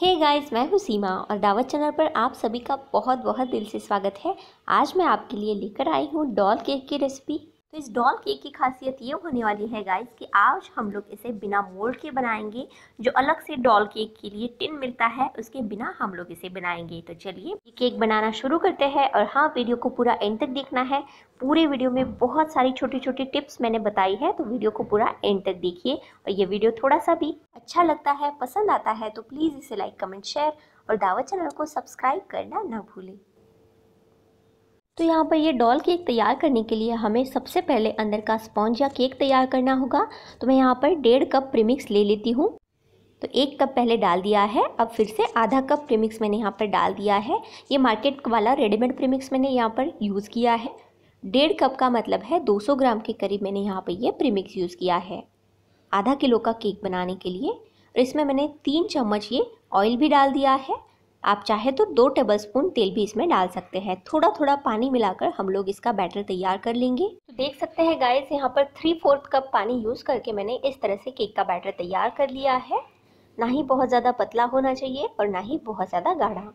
हे hey guys मैं हूँ सीमा और दावत चैनल पर आप सभी का बहुत बहुत दिल से स्वागत है आज मैं आपके लिए लेकर आई हूँ डॉल केक की रेसिपी तो इस डॉल केक की खासियत ये होने वाली है गाइस कि आज हम लोग इसे बिना मोल्ड के बनाएंगे जो अलग से डॉल केक के लिए टिन मिलता है उसके बिना हम लोग इसे बनाएंगे तो चलिए ये केक बनाना शुरू करते हैं और हाँ वीडियो को पूरा एंड तक देखना है पूरे वीडियो में बहुत सारी छोटी छोटी टिप्स मैंने बताई है तो वीडियो को पूरा एंड तक देखिए और ये वीडियो थोड़ा सा भी अच्छा लगता है पसंद आता है तो प्लीज़ इसे लाइक कमेंट शेयर और दावा चैनल को सब्सक्राइब करना ना भूलें तो यहाँ पर ये डॉल केक तैयार करने के लिए हमें सबसे पहले अंदर का स्पॉन्ज या केक तैयार करना होगा तो मैं यहाँ पर डेढ़ कप प्रीमिक्स ले लेती हूँ तो एक कप पहले डाल दिया है अब फिर से आधा कप प्रीमिक्स मैंने यहाँ पर डाल दिया है ये मार्केट वाला रेडीमेड प्रीमिक्स मैंने यहाँ पर यूज़ किया है डेढ़ कप का मतलब है 200 ग्राम के करीब मैंने यहाँ पर ये प्रीमिक्स यूज़ किया है आधा किलो का केक बनाने के लिए और इसमें मैंने तीन चम्मच ये ऑयल भी डाल दिया है आप चाहे तो दो टेबलस्पून तेल भी इसमें डाल सकते हैं थोड़ा थोड़ा पानी मिलाकर हम लोग इसका बैटर तैयार कर लेंगे तो देख सकते हैं गाइस यहाँ पर थ्री फोर्थ कप पानी यूज़ करके मैंने इस तरह से केक का बैटर तैयार कर लिया है ना ही बहुत ज़्यादा पतला होना चाहिए और ना ही बहुत ज़्यादा गाढ़ा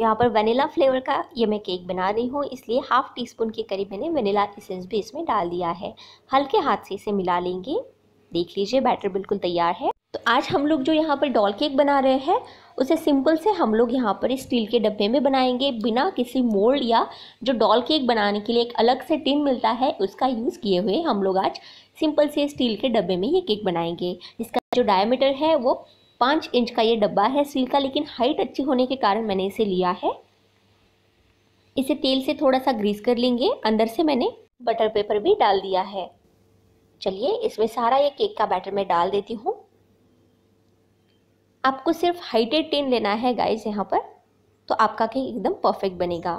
यहाँ पर वनीला फ्लेवर का ये मैं केक बना रही हूँ इसलिए हाफ़ टी स्पून के करीब मैंने वनीला एसेंस भी इसमें डाल दिया है हल्के हाथ से इसे मिला लेंगे देख लीजिए बैटर बिल्कुल तैयार है तो आज हम लोग जो यहाँ पर डॉल केक बना रहे हैं उसे सिंपल से हम लोग यहाँ पर स्टील के डब्बे में बनाएंगे बिना किसी मोल्ड या जो डॉल केक बनाने के लिए एक अलग से टिन मिलता है उसका यूज़ किए हुए हम लोग आज सिंपल से स्टील के डब्बे में ये केक बनाएंगे इसका जो डायमीटर है वो पाँच इंच का ये डब्बा है स्टील का लेकिन हाइट अच्छी होने के कारण मैंने इसे लिया है इसे तेल से थोड़ा सा ग्रीस कर लेंगे अंदर से मैंने बटर पेपर भी डाल दिया है चलिए इसमें सारा ये केक का बैटर मैं डाल देती हूँ आपको सिर्फ हाइटेड टेन लेना है गाइस यहाँ पर तो आपका केक एकदम परफेक्ट बनेगा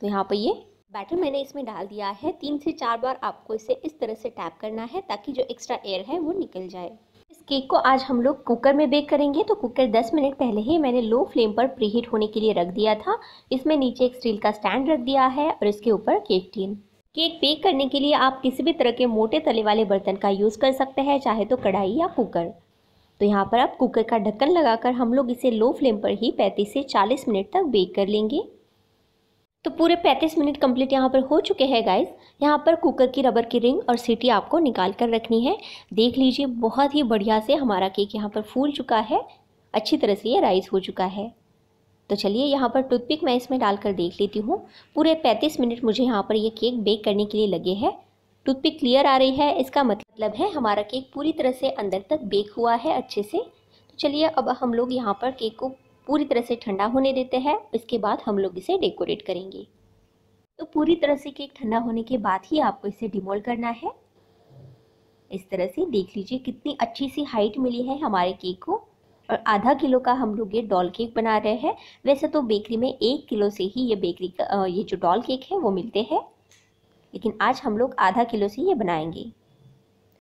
तो यहाँ पर ये बैटर मैंने इसमें डाल दिया है तीन से चार बार आपको इसे इस तरह से टैप करना है ताकि जो एक्स्ट्रा एयर है वो निकल जाए इस केक को आज हम लोग कुकर में बेक करेंगे तो कुकर 10 मिनट पहले ही मैंने लो फ्लेम पर प्रीहीट होने के लिए रख दिया था इसमें नीचे एक स्टील का स्टैंड रख दिया है और इसके ऊपर केक टीन केक बेक करने के लिए आप किसी भी तरह के मोटे तले वाले बर्तन का यूज़ कर सकते हैं चाहे तो कढ़ाई या कुकर तो यहाँ पर अब कुकर का ढक्कन लगाकर हम लोग इसे लो फ्लेम पर ही 35 से 40 मिनट तक बेक कर लेंगे तो पूरे 35 मिनट कंप्लीट यहाँ पर हो चुके हैं गाइस यहाँ पर कुकर की रबर की रिंग और सीटी आपको निकाल कर रखनी है देख लीजिए बहुत ही बढ़िया से हमारा केक यहाँ पर फूल चुका है अच्छी तरह से ये राइस हो चुका है तो चलिए यहाँ पर टूथपिक मैं इसमें डालकर देख लेती हूँ पूरे 35 मिनट मुझे यहाँ पर ये केक बेक करने के लिए लगे हैं टूथपिक क्लियर आ रही है इसका मतलब है हमारा केक पूरी तरह से अंदर तक बेक हुआ है अच्छे से तो चलिए अब हम लोग यहाँ पर केक को पूरी तरह से ठंडा होने देते हैं इसके बाद हम लोग इसे डेकोरेट करेंगे तो पूरी तरह से केक ठंडा होने के बाद ही आपको इसे डिमोल करना है इस तरह से देख लीजिए कितनी अच्छी सी हाइट मिली है हमारे केक को और आधा किलो का हम लोग ये डॉल केक बना रहे हैं वैसे तो बेकरी में एक किलो से ही ये बेकरी का ये जो डॉल केक है वो मिलते हैं लेकिन आज हम लोग आधा किलो से ये बनाएंगे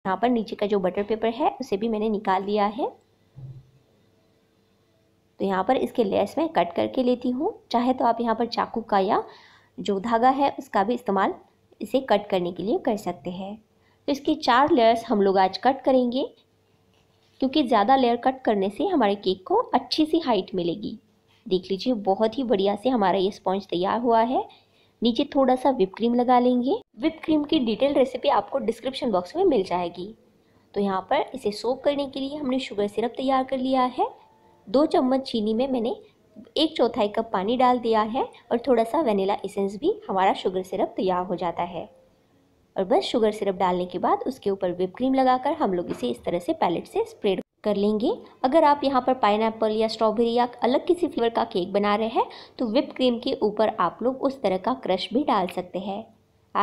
यहाँ पर नीचे का जो बटर पेपर है उसे भी मैंने निकाल लिया है तो यहाँ पर इसके लेस में कट करके लेती हूँ चाहे तो आप यहाँ पर चाकू का या जो धागा है उसका भी इस्तेमाल इसे कट करने के लिए कर सकते हैं तो इसकी चार लेयर्स हम लोग आज कट करेंगे क्योंकि ज़्यादा लेयर कट करने से हमारे केक को अच्छी सी हाइट मिलेगी देख लीजिए बहुत ही बढ़िया से हमारा ये स्पॉन्ज तैयार हुआ है नीचे थोड़ा सा विप क्रीम लगा लेंगे विप क्रीम की डिटेल रेसिपी आपको डिस्क्रिप्शन बॉक्स में मिल जाएगी तो यहाँ पर इसे सोप करने के लिए हमने शुगर सिरप तैयार कर लिया है दो चम्मच चीनी में मैंने एक चौथाई कप पानी डाल दिया है और थोड़ा सा वेनिला एसेंस भी हमारा शुगर सिरप तैयार हो जाता है और बस शुगर सिरप डालने के बाद उसके ऊपर विप क्रीम लगाकर हम लोग इसे इस तरह से पैलेट से स्प्रेड कर लेंगे अगर आप यहाँ पर पाइन या स्ट्रॉबेरी या अलग किसी फ्लेवर का केक बना रहे हैं तो विप क्रीम के ऊपर आप लोग उस तरह का क्रश भी डाल सकते हैं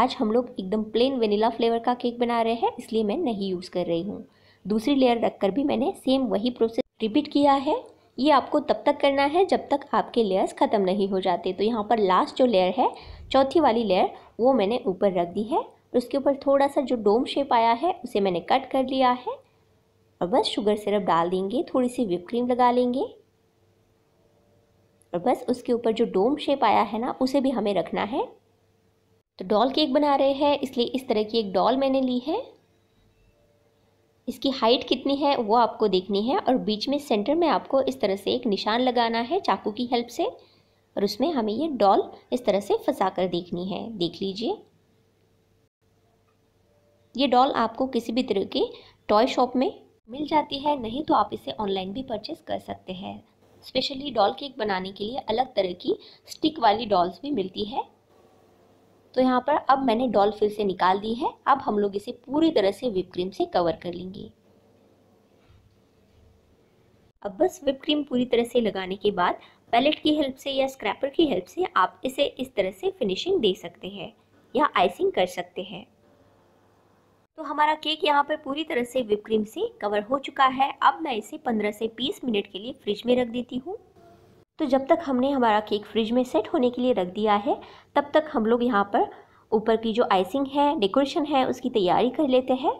आज हम लोग एकदम प्लेन वेनिला फ्लेवर का केक बना रहे हैं इसलिए मैं नहीं यूज़ कर रही हूँ दूसरी लेयर रखकर भी मैंने सेम वही प्रोसेस रिपीट किया है ये आपको तब तक करना है जब तक आपके लेयर्स ख़त्म नहीं हो जाते तो यहाँ पर लास्ट जो लेयर है चौथी वाली लेयर वो मैंने ऊपर रख दी है उसके ऊपर थोड़ा सा जो डोम शेप आया है उसे मैंने कट कर लिया है और बस शुगर सिरप डाल देंगे थोड़ी सी विप क्रीम लगा लेंगे और बस उसके ऊपर जो डोम शेप आया है ना उसे भी हमें रखना है तो डॉल केक बना रहे हैं इसलिए इस तरह की एक डॉल मैंने ली है इसकी हाइट कितनी है वो आपको देखनी है और बीच में सेंटर में आपको इस तरह से एक निशान लगाना है चाकू की हेल्प से और उसमें हमें ये डॉल इस तरह से फंसा कर देखनी है देख लीजिए ये डॉल आपको किसी भी तरह के टॉय शॉप में मिल जाती है नहीं तो आप इसे ऑनलाइन भी परचेज़ कर सकते हैं स्पेशली डॉल केक बनाने के लिए अलग तरह की स्टिक वाली डॉल्स भी मिलती है तो यहाँ पर अब मैंने डॉल फिर से निकाल दी है अब हम लोग इसे पूरी तरह से विप क्रीम से कवर कर लेंगे अब बस विप क्रीम पूरी तरह से लगाने के बाद पैलेट की हेल्प से या स्क्रैपर की हेल्प से आप इसे इस तरह से फिनिशिंग दे सकते हैं या आइसिंग कर सकते हैं तो हमारा केक यहाँ पर पूरी तरह से विप क्रीम से कवर हो चुका है अब मैं इसे 15 से 20 मिनट के लिए फ्रिज में रख देती हूँ तो जब तक हमने हमारा केक फ्रिज में सेट होने के लिए रख दिया है तब तक हम लोग यहाँ पर ऊपर की जो आइसिंग है डेकोरेशन है उसकी तैयारी कर लेते हैं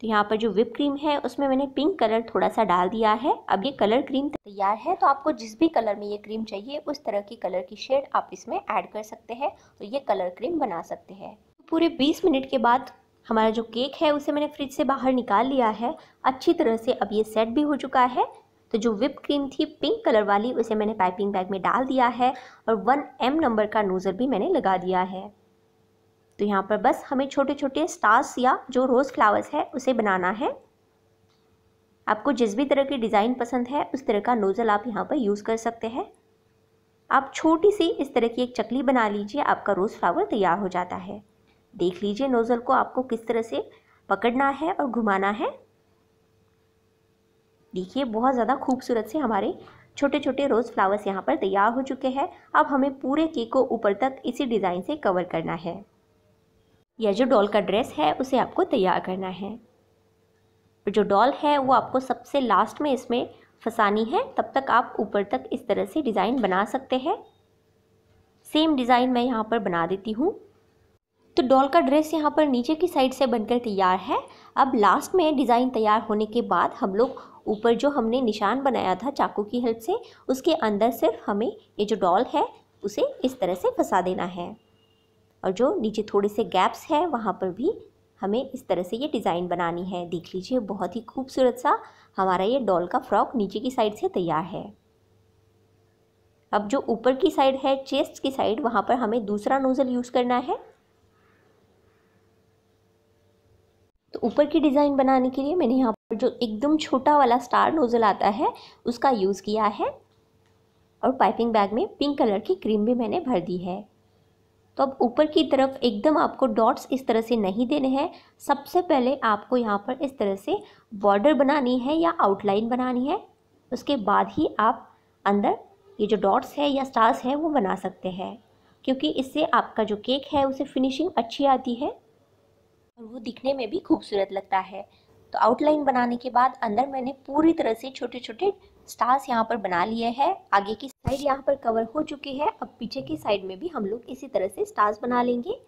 तो यहाँ पर जो विप क्रीम है उसमें मैंने पिंक कलर थोड़ा सा डाल दिया है अब ये कलर क्रीम तैयार है तो आपको जिस भी कलर में ये क्रीम चाहिए उस तरह की कलर की शेड आप इसमें ऐड कर सकते हैं और ये कलर क्रीम बना सकते हैं तो पूरे 20 मिनट के बाद हमारा जो केक है उसे मैंने फ्रिज से बाहर निकाल लिया है अच्छी तरह से अब ये सेट भी हो चुका है तो जो विप क्रीम थी पिंक कलर वाली उसे मैंने पाइपिंग बैग में डाल दिया है और वन एम नंबर का नोज़र भी मैंने लगा दिया है तो यहाँ पर बस हमें छोटे छोटे स्टार्स या जो रोज़ फ्लावर्स है उसे बनाना है आपको जिस भी तरह की डिज़ाइन पसंद है उस तरह का नोज़ल आप यहाँ पर यूज़ कर सकते हैं आप छोटी सी इस तरह की एक चकली बना लीजिए आपका रोज़ फ्लावर तैयार हो जाता है देख लीजिए नोज़ल को आपको किस तरह से पकड़ना है और घुमाना है देखिए बहुत ज़्यादा खूबसूरत से हमारे छोटे छोटे रोज़ फ्लावर्स यहाँ पर तैयार हो चुके हैं अब हमें पूरे केक को ऊपर तक इसी डिज़ाइन से कवर करना है यह जो डॉल का ड्रेस है उसे आपको तैयार करना है तो जो डॉल है वो आपको सबसे लास्ट में इसमें फंसानी है तब तक आप ऊपर तक इस तरह से डिज़ाइन बना सकते हैं सेम डिज़ाइन मैं यहाँ पर बना देती हूँ तो डॉल का ड्रेस यहाँ पर नीचे की साइड से बनकर तैयार है अब लास्ट में डिज़ाइन तैयार होने के बाद हम लोग ऊपर जो हमने निशान बनाया था चाकू की हेल्प से उसके अंदर सिर्फ हमें ये जो डॉल है उसे इस तरह से फंसा देना है और जो नीचे थोड़े से गैप्स हैं वहाँ पर भी हमें इस तरह से ये डिज़ाइन बनानी है देख लीजिए बहुत ही खूबसूरत सा हमारा ये डॉल का फ्रॉक नीचे की साइड से तैयार है अब जो ऊपर की साइड है चेस्ट की साइड वहाँ पर हमें दूसरा नोज़ल यूज़ करना है तो ऊपर की डिज़ाइन बनाने के लिए मैंने यहाँ पर जो एकदम छोटा वाला स्टार नोज़ल आता है उसका यूज़ किया है और पाइपिंग बैग में पिंक कलर की क्रीम भी मैंने भर दी है तो अब ऊपर की तरफ एकदम आपको डॉट्स इस तरह से नहीं देने हैं सबसे पहले आपको यहाँ पर इस तरह से बॉर्डर बनानी है या आउटलाइन बनानी है उसके बाद ही आप अंदर ये जो डॉट्स है या स्टार्स है वो बना सकते हैं क्योंकि इससे आपका जो केक है उसे फिनिशिंग अच्छी आती है और वो दिखने में भी खूबसूरत लगता है तो आउटलाइन बनाने के बाद अंदर मैंने पूरी तरह से छोटे छोटे स्टार्स यहाँ पर बना लिए हैं आगे की साइड यहाँ पर कवर हो चुकी है अब पीछे की साइड में भी हम लोग इसी तरह से स्टार्स बना लेंगे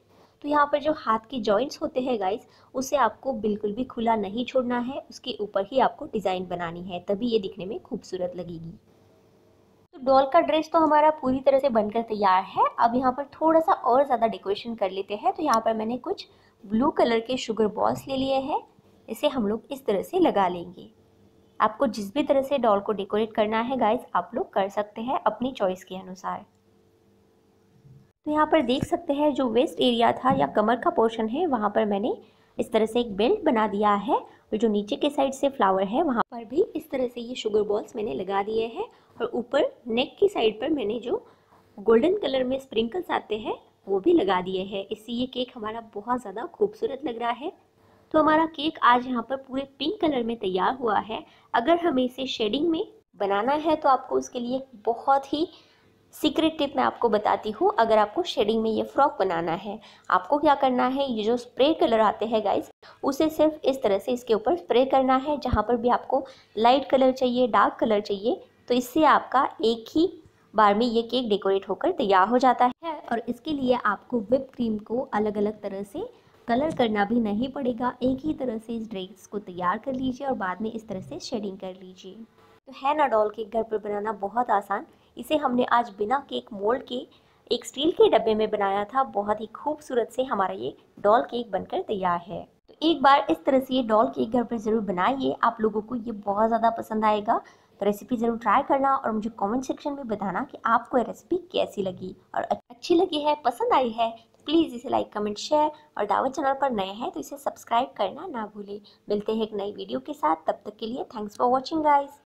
तो यहाँ पर जो हाथ के जॉइंट्स होते हैं गाइस उसे आपको बिल्कुल भी खुला नहीं छोड़ना है उसके ऊपर ही आपको डिज़ाइन बनानी है तभी ये दिखने में खूबसूरत लगेगी डॉल का ड्रेस तो हमारा पूरी तरह से बनकर तैयार है अब यहाँ पर थोड़ा सा और ज़्यादा डेकोरेशन कर लेते हैं तो यहाँ पर मैंने कुछ ब्लू कलर के शुगर बॉल्स ले लिए हैं इसे हम लोग इस तरह से लगा लेंगे आपको जिस भी तरह से डॉल को डेकोरेट करना है गाइस आप लोग कर सकते हैं अपनी चॉइस के अनुसार तो यहाँ पर देख सकते हैं जो वेस्ट एरिया था या कमर का पोर्शन है वहाँ पर मैंने इस तरह से एक बेल्ट बना दिया है और जो नीचे के साइड से फ्लावर है वहाँ पर भी इस तरह से ये शुगर बॉल्स मैंने लगा दिए हैं और ऊपर नेक की साइड पर मैंने जो गोल्डन कलर में स्प्रिंकल्स आते हैं वो भी लगा दिए हैं इससे ये केक हमारा बहुत ज़्यादा खूबसूरत लग रहा है तो हमारा केक आज यहाँ पर पूरे पिंक कलर में तैयार हुआ है अगर हमें इसे शेडिंग में बनाना है तो आपको उसके लिए बहुत ही सीक्रेट टिप मैं आपको बताती हूँ अगर आपको शेडिंग में ये फ्रॉक बनाना है आपको क्या करना है ये जो स्प्रे कलर आते हैं गाइस उसे सिर्फ इस तरह से इसके ऊपर स्प्रे करना है जहाँ पर भी आपको लाइट कलर चाहिए डार्क कलर चाहिए तो इससे आपका एक ही बार में ये केक डेकोरेट होकर तैयार हो जाता है और इसके लिए आपको विप क्रीम को अलग अलग तरह से कलर करना भी नहीं पड़ेगा एक ही तरह से इस ड्रेस को तैयार कर लीजिए और बाद में इस तरह से शेडिंग कर लीजिए तो है ना डॉल केक घर पर बनाना बहुत आसान इसे हमने आज बिना केक मोल्ड के एक स्टील के डब्बे में बनाया था बहुत ही खूबसूरत से हमारा ये डॉल केक बनकर तैयार है तो एक बार इस तरह से ये डॉल केक घर पर ज़रूर बनाइए आप लोगों को ये बहुत ज़्यादा पसंद आएगा तो रेसिपी ज़रूर ट्राई करना और मुझे कमेंट सेक्शन में बताना कि आपको ये रेसिपी कैसी लगी और अच्छी लगी है पसंद आई है तो प्लीज़ इसे लाइक कमेंट शेयर और दावत चैनल पर नए हैं तो इसे सब्सक्राइब करना ना भूलें मिलते हैं एक नई वीडियो के साथ तब तक के लिए थैंक्स फॉर वॉचिंग गाइज़